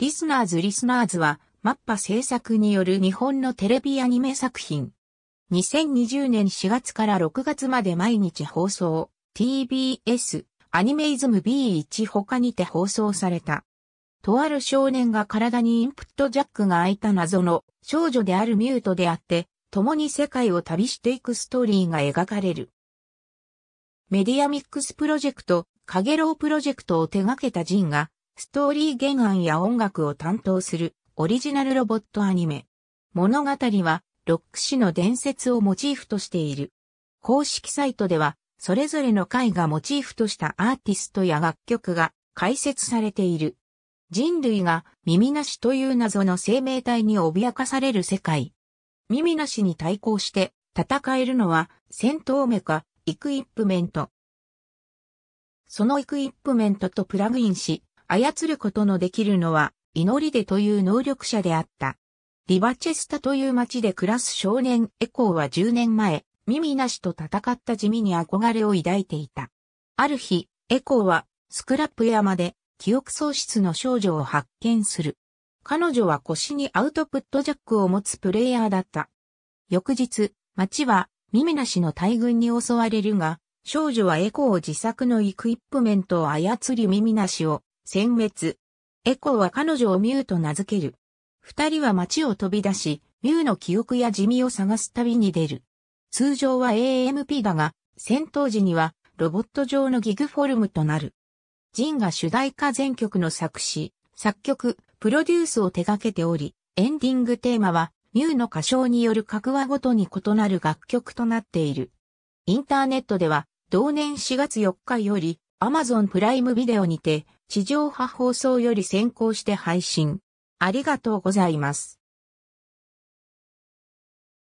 リスナーズリスナーズは、マッパ制作による日本のテレビアニメ作品。2020年4月から6月まで毎日放送、TBS、アニメイズム B1 他にて放送された。とある少年が体にインプットジャックが開いた謎の少女であるミュートであって、共に世界を旅していくストーリーが描かれる。メディアミックスプロジェクト、カゲロウプロジェクトを手掛けたジンが、ストーリー原案や音楽を担当するオリジナルロボットアニメ。物語はロック氏の伝説をモチーフとしている。公式サイトではそれぞれの回がモチーフとしたアーティストや楽曲が解説されている。人類が耳なしという謎の生命体に脅かされる世界。耳なしに対抗して戦えるのは戦闘メカ、イクイップメント。そのイクイップメントとプラグインし、操ることのできるのは、祈りでという能力者であった。リバチェスタという町で暮らす少年エコーは10年前、耳なしと戦った地味に憧れを抱いていた。ある日、エコーはスクラップ山で記憶喪失の少女を発見する。彼女は腰にアウトプットジャックを持つプレイヤーだった。翌日、町は耳なしの大群に襲われるが、少女はエコー自作のイクイップメントを操り耳なしを殲滅。エコーは彼女をミューと名付ける。二人は街を飛び出し、ミューの記憶や地味を探す旅に出る。通常は AMP だが、戦闘時にはロボット上のギグフォルムとなる。ジンが主題歌全曲の作詞、作曲、プロデュースを手掛けており、エンディングテーマは、ミューの歌唱による格話ごとに異なる楽曲となっている。インターネットでは、同年4月4日より、Amazon プライムビデオにて、地上波放送より先行して配信。ありがとうございます。